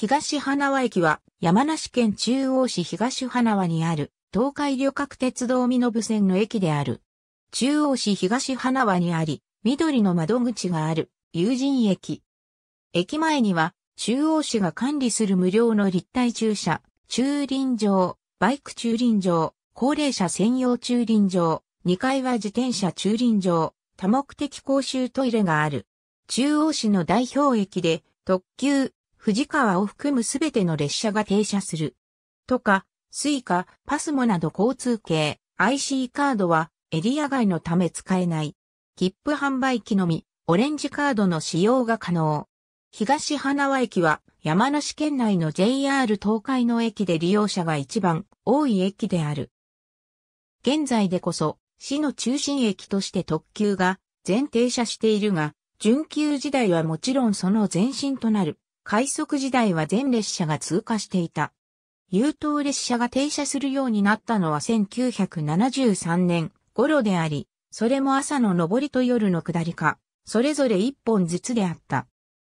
東花輪駅は山梨県中央市東花輪にある東海旅客鉄道身延線の駅である。中央市東花輪にあり、緑の窓口がある友人駅。駅前には中央市が管理する無料の立体駐車、駐輪場、バイク駐輪場、高齢者専用駐輪場、2階は自転車駐輪場、多目的公衆トイレがある。中央市の代表駅で特急、藤川を含むすべての列車が停車する。とか、スイカ、パスモなど交通系、IC カードはエリア外のため使えない。切符販売機のみ、オレンジカードの使用が可能。東花輪駅は山梨県内の JR 東海の駅で利用者が一番多い駅である。現在でこそ市の中心駅として特急が全停車しているが、準急時代はもちろんその前身となる快速時代は全列車が通過していた。優等列車が停車するようになったのは1973年頃であり、それも朝の上りと夜の下りか、それぞれ一本ずつであった。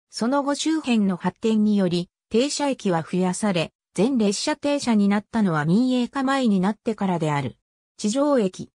その後周辺の発展により、停車駅は増やされ、全列車停車になったのは民営化前になってからである。地上駅。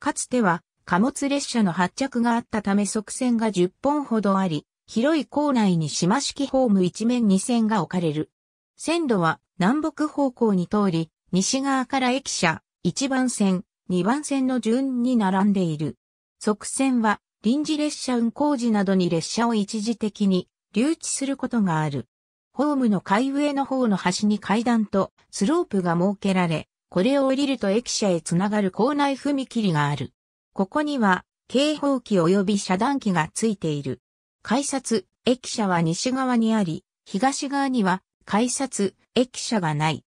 かつては貨物列車の発着があったため側線が10本ほどあり、広い構内に島式ホーム一面二線が置かれる。線路は南北方向に通り、西側から駅舎、一番線、二番線の順に並んでいる。側線は臨時列車運行時などに列車を一時的に留置することがある。ホームの階上の方の端に階段とスロープが設けられ、これを降りると駅舎へつながる構内踏切がある。ここには、警報機及び遮断機がついている。改札、駅舎は西側にあり、東側には改札、駅舎がない。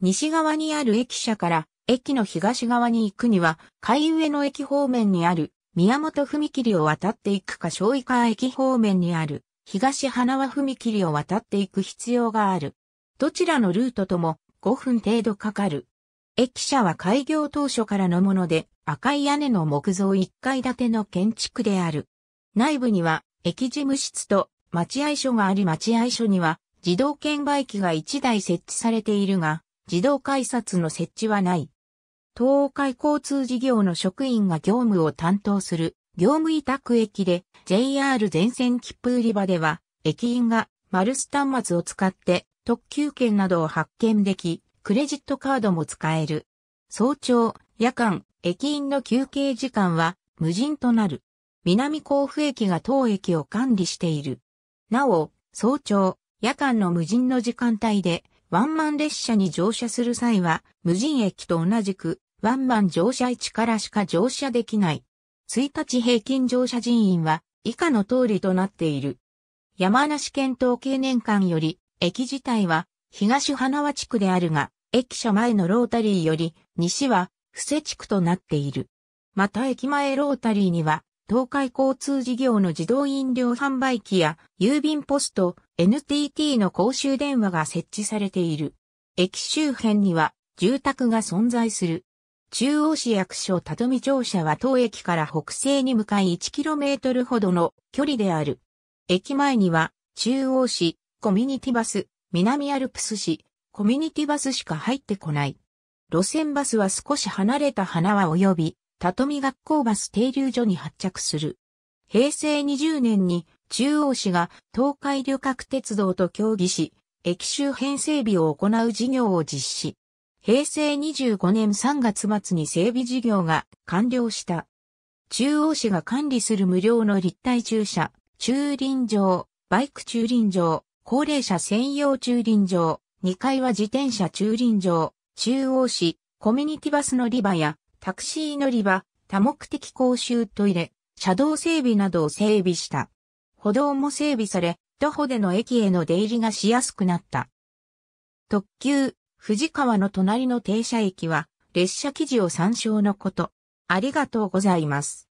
西側にある駅舎から駅の東側に行くには、海上の駅方面にある宮本踏切を渡っていくか小井川駅方面にある東花輪踏切を渡っていく必要がある。どちらのルートとも5分程度かかる。駅舎は開業当初からのもので赤い屋根の木造1階建ての建築である。内部には駅事務室と待合所があり待合所には自動券売機が1台設置されているが、自動改札の設置はない。東海交通事業の職員が業務を担当する業務委託駅で JR 全線切符売り場では駅員がマルス端末を使って特急券などを発券でき、クレジットカードも使える。早朝、夜間、駅員の休憩時間は無人となる。南甲府駅が当駅を管理している。なお、早朝、夜間の無人の時間帯で、ワンマン列車に乗車する際は、無人駅と同じく、ワンマン乗車位置からしか乗車できない。1日平均乗車人員は、以下の通りとなっている。山梨県統計年間より、駅自体は、東花輪地区であるが、駅舎前のロータリーより、西は、布施地区となっている。また駅前ロータリーには、東海交通事業の自動飲料販売機や郵便ポスト、NTT の公衆電話が設置されている。駅周辺には住宅が存在する。中央市役所とみ庁舎は当駅から北西に向かい 1km ほどの距離である。駅前には中央市、コミュニティバス、南アルプス市、コミュニティバスしか入ってこない。路線バスは少し離れた花輪及び里見学校バス停留所に発着する。平成20年に中央市が東海旅客鉄道と協議し、駅周辺整備を行う事業を実施。平成25年3月末に整備事業が完了した。中央市が管理する無料の立体駐車、駐輪場、バイク駐輪場、高齢者専用駐輪場、2階は自転車駐輪場、中央市、コミュニティバスのリバやタクシー乗り場、多目的公衆トイレ、車道整備などを整備した。歩道も整備され、徒歩での駅への出入りがしやすくなった。特急、藤川の隣の停車駅は、列車記事を参照のこと。ありがとうございます。